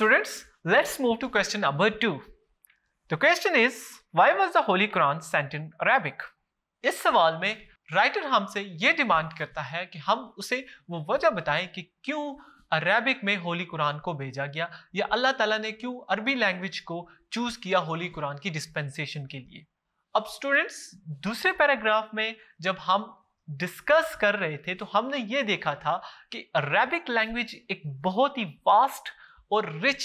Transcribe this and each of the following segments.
Students, let's move to question number 2. The question is, why was the Holy Quran sent in Arabic? इस सवाल में writer हमसे ये demand करता है कि हम उसे वो वजह बताएं कि क्यों अरेबिक में होली कुरान को भेजा गया या अल्लाह ताला ने क्यों अरबी लैंग्वेज को चूज़ किया होली कुरान की डिस्पेंसेशन के लिए अब स्टूडेंट्स दूसरे पैराग्राफ में जब हम डिस्कस कर रहे थे तो हमने ये देखा था कि अरेबिक लैंग्वेज एक बहुत ही वास्ट और रिच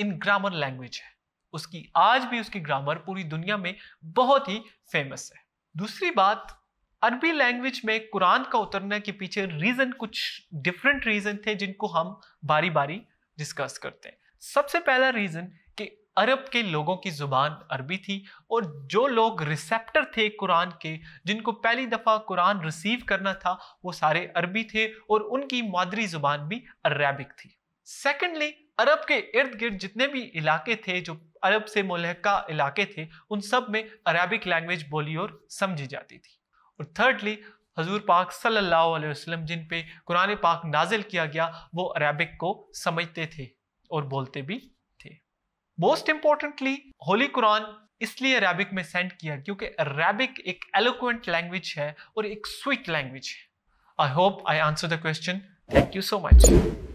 इन ग्रामर लैंग्वेज है उसकी आज भी उसकी ग्रामर पूरी दुनिया में बहुत ही फेमस है दूसरी बात अरबी लैंग्वेज में कुरान का उतरने के पीछे रीज़न कुछ डिफरेंट रीज़न थे जिनको हम बारी बारी डिस्कस करते हैं सबसे पहला रीज़न कि अरब के लोगों की ज़ुबान अरबी थी और जो लोग रिसेप्टर थे कुरान के जिनको पहली दफ़ा कुरान रिसीव करना था वो सारे अरबी थे और उनकी मादरी ज़ुबान भी अरेबिक थी सेकेंडली अरब के इर्द गिर्द जितने भी इलाके थे जो अरब से मुलहका इलाके थे उन सब में अरबिक लैंग्वेज बोली और समझी जाती थी और थर्डली हजूर पाक सल्लल्लाहु अलैहि वसल्लम जिन पे कुरान पाक नाजिल किया गया वो अरबिक को समझते थे और बोलते भी थे मोस्ट इम्पोर्टेंटली होली कुरान इसलिए अरबिक में सेंड किया क्योंकि अरबिक एक एलोक्वेंट लैंग्वेज है और एक स्वीट लैंग्वेज है I hope I answer the question thank you so much